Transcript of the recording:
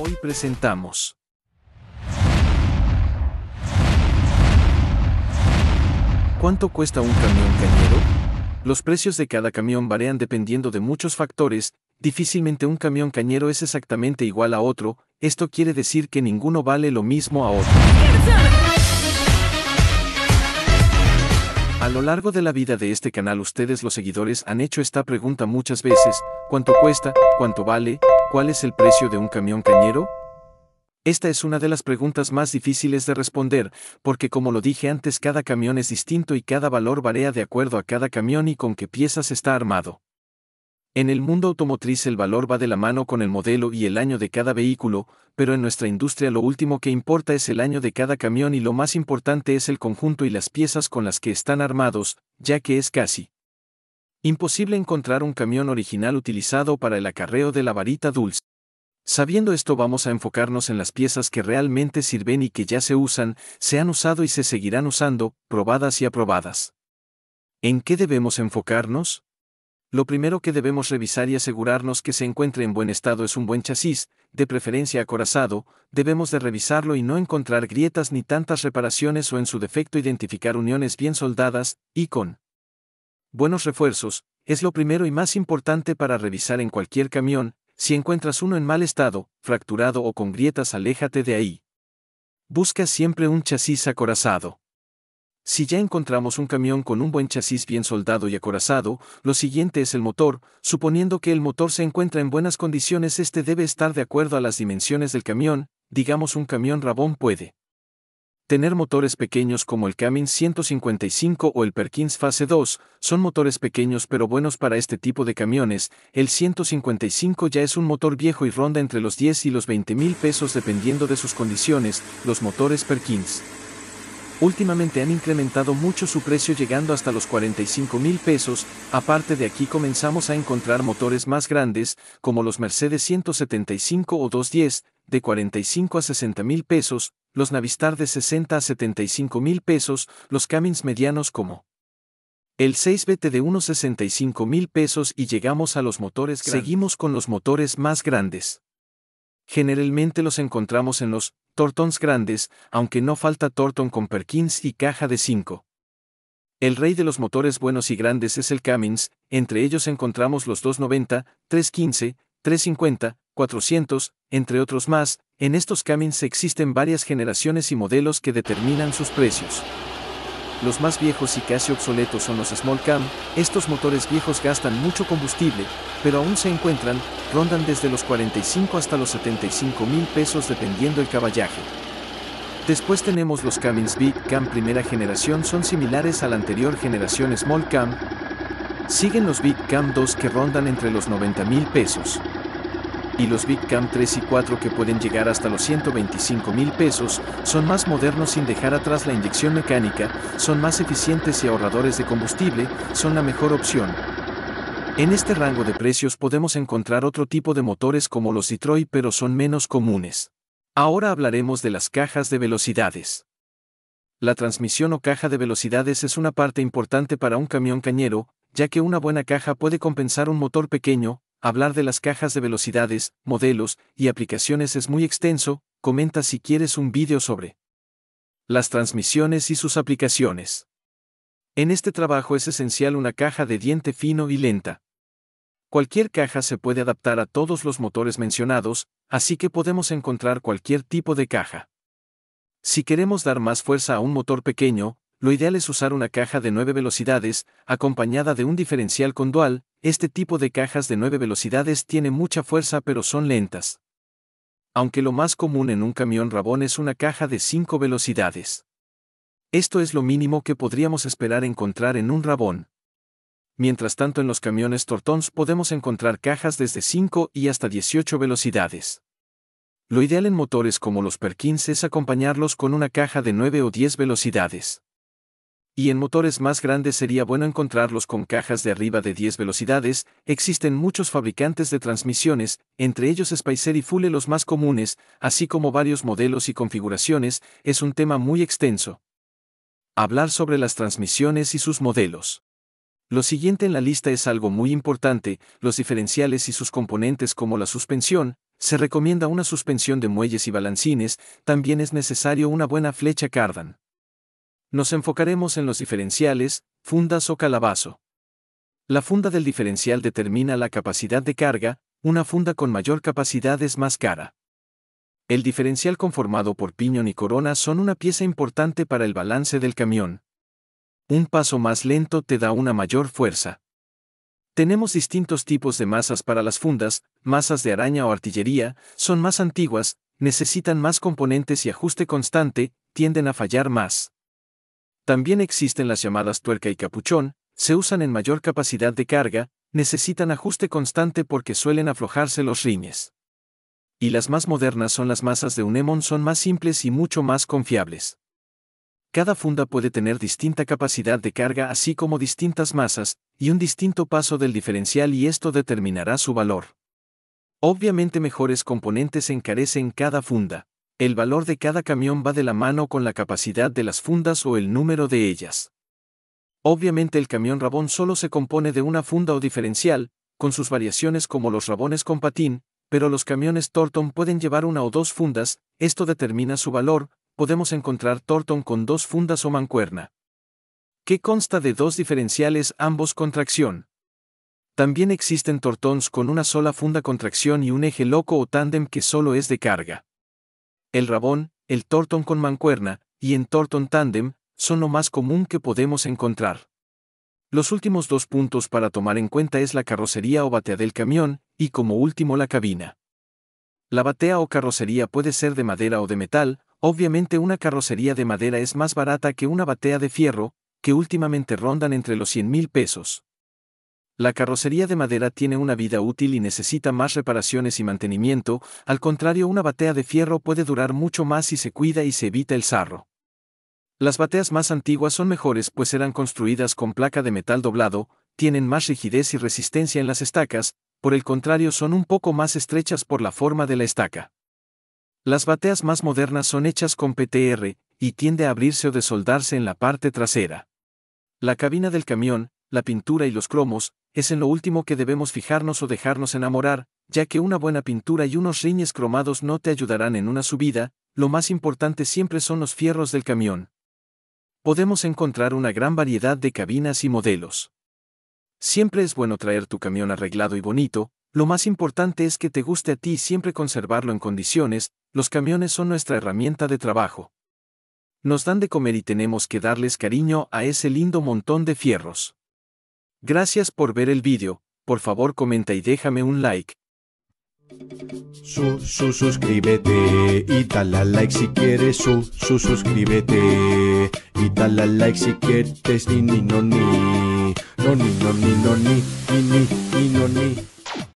Hoy presentamos ¿Cuánto cuesta un camión cañero? Los precios de cada camión varían dependiendo de muchos factores, difícilmente un camión cañero es exactamente igual a otro, esto quiere decir que ninguno vale lo mismo a otro. A lo largo de la vida de este canal ustedes los seguidores han hecho esta pregunta muchas veces, ¿cuánto cuesta? ¿Cuánto vale? ¿Cuál es el precio de un camión cañero? Esta es una de las preguntas más difíciles de responder, porque como lo dije antes cada camión es distinto y cada valor varía de acuerdo a cada camión y con qué piezas está armado. En el mundo automotriz el valor va de la mano con el modelo y el año de cada vehículo, pero en nuestra industria lo último que importa es el año de cada camión y lo más importante es el conjunto y las piezas con las que están armados, ya que es casi imposible encontrar un camión original utilizado para el acarreo de la varita dulce. Sabiendo esto vamos a enfocarnos en las piezas que realmente sirven y que ya se usan, se han usado y se seguirán usando, probadas y aprobadas. ¿En qué debemos enfocarnos? Lo primero que debemos revisar y asegurarnos que se encuentre en buen estado es un buen chasis, de preferencia acorazado, debemos de revisarlo y no encontrar grietas ni tantas reparaciones o en su defecto identificar uniones bien soldadas, y con buenos refuerzos, es lo primero y más importante para revisar en cualquier camión, si encuentras uno en mal estado, fracturado o con grietas, aléjate de ahí. Busca siempre un chasis acorazado. Si ya encontramos un camión con un buen chasis bien soldado y acorazado, lo siguiente es el motor, suponiendo que el motor se encuentra en buenas condiciones, este debe estar de acuerdo a las dimensiones del camión, digamos un camión Rabón puede tener motores pequeños como el Camin 155 o el Perkins Fase 2, son motores pequeños pero buenos para este tipo de camiones, el 155 ya es un motor viejo y ronda entre los 10 y los 20 mil pesos dependiendo de sus condiciones, los motores Perkins últimamente han incrementado mucho su precio llegando hasta los 45 mil pesos, aparte de aquí comenzamos a encontrar motores más grandes, como los Mercedes 175 o 210, de 45 a 60 mil pesos, los Navistar de 60 a 75 mil pesos, los Camins medianos como el 6BT de unos 65 mil pesos y llegamos a los motores Seguimos con los motores más grandes. Generalmente los encontramos en los Tortons grandes, aunque no falta Torton con Perkins y caja de 5. El rey de los motores buenos y grandes es el Cummins, entre ellos encontramos los 290, 315, 350, 400, entre otros más, en estos Cummins existen varias generaciones y modelos que determinan sus precios los más viejos y casi obsoletos son los Small Cam, estos motores viejos gastan mucho combustible, pero aún se encuentran, rondan desde los 45 hasta los 75 mil pesos dependiendo el caballaje. Después tenemos los Cummins Big Cam primera generación son similares a la anterior generación Small Cam, siguen los Big Cam 2 que rondan entre los 90 mil pesos y los Big Cam 3 y 4 que pueden llegar hasta los 125 mil pesos, son más modernos sin dejar atrás la inyección mecánica, son más eficientes y ahorradores de combustible, son la mejor opción. En este rango de precios podemos encontrar otro tipo de motores como los Detroit pero son menos comunes. Ahora hablaremos de las cajas de velocidades. La transmisión o caja de velocidades es una parte importante para un camión cañero, ya que una buena caja puede compensar un motor pequeño, Hablar de las cajas de velocidades, modelos y aplicaciones es muy extenso, comenta si quieres un vídeo sobre las transmisiones y sus aplicaciones. En este trabajo es esencial una caja de diente fino y lenta. Cualquier caja se puede adaptar a todos los motores mencionados, así que podemos encontrar cualquier tipo de caja. Si queremos dar más fuerza a un motor pequeño, lo ideal es usar una caja de 9 velocidades, acompañada de un diferencial con dual, este tipo de cajas de 9 velocidades tiene mucha fuerza pero son lentas. Aunque lo más común en un camión Rabón es una caja de 5 velocidades. Esto es lo mínimo que podríamos esperar encontrar en un Rabón. Mientras tanto en los camiones Tortons podemos encontrar cajas desde 5 y hasta 18 velocidades. Lo ideal en motores como los Perkins es acompañarlos con una caja de 9 o 10 velocidades y en motores más grandes sería bueno encontrarlos con cajas de arriba de 10 velocidades, existen muchos fabricantes de transmisiones, entre ellos Spicer y Fule los más comunes, así como varios modelos y configuraciones, es un tema muy extenso. Hablar sobre las transmisiones y sus modelos. Lo siguiente en la lista es algo muy importante, los diferenciales y sus componentes como la suspensión, se recomienda una suspensión de muelles y balancines, también es necesario una buena flecha cardan. Nos enfocaremos en los diferenciales, fundas o calabazo. La funda del diferencial determina la capacidad de carga, una funda con mayor capacidad es más cara. El diferencial conformado por piñón y corona son una pieza importante para el balance del camión. Un paso más lento te da una mayor fuerza. Tenemos distintos tipos de masas para las fundas, masas de araña o artillería, son más antiguas, necesitan más componentes y ajuste constante, tienden a fallar más. También existen las llamadas tuerca y capuchón, se usan en mayor capacidad de carga, necesitan ajuste constante porque suelen aflojarse los rines. Y las más modernas son las masas de Unemon son más simples y mucho más confiables. Cada funda puede tener distinta capacidad de carga así como distintas masas, y un distinto paso del diferencial y esto determinará su valor. Obviamente mejores componentes encarecen cada funda. El valor de cada camión va de la mano con la capacidad de las fundas o el número de ellas. Obviamente el camión Rabón solo se compone de una funda o diferencial, con sus variaciones como los Rabones con patín, pero los camiones Torton pueden llevar una o dos fundas, esto determina su valor, podemos encontrar Torton con dos fundas o mancuerna. Que consta de dos diferenciales ambos con tracción. También existen tortons con una sola funda con tracción y un eje loco o tándem que solo es de carga el rabón, el tortón con mancuerna, y en tortón tandem, son lo más común que podemos encontrar. Los últimos dos puntos para tomar en cuenta es la carrocería o batea del camión, y como último la cabina. La batea o carrocería puede ser de madera o de metal, obviamente una carrocería de madera es más barata que una batea de fierro, que últimamente rondan entre los 100 mil pesos. La carrocería de madera tiene una vida útil y necesita más reparaciones y mantenimiento, al contrario una batea de fierro puede durar mucho más si se cuida y se evita el sarro. Las bateas más antiguas son mejores pues eran construidas con placa de metal doblado, tienen más rigidez y resistencia en las estacas, por el contrario son un poco más estrechas por la forma de la estaca. Las bateas más modernas son hechas con PTR, y tiende a abrirse o desoldarse en la parte trasera. La cabina del camión, la pintura y los cromos, es en lo último que debemos fijarnos o dejarnos enamorar, ya que una buena pintura y unos riñes cromados no te ayudarán en una subida, lo más importante siempre son los fierros del camión. Podemos encontrar una gran variedad de cabinas y modelos. Siempre es bueno traer tu camión arreglado y bonito, lo más importante es que te guste a ti y siempre conservarlo en condiciones, los camiones son nuestra herramienta de trabajo. Nos dan de comer y tenemos que darles cariño a ese lindo montón de fierros. Gracias por ver el vídeo, por favor comenta y déjame un like. Su, suscríbete y dale like si quieres, su, sus suscríbete y dale like si quieres, ni, ni, no, ni, no, ni, no, ni, no, ni, ni, ni, no, ni.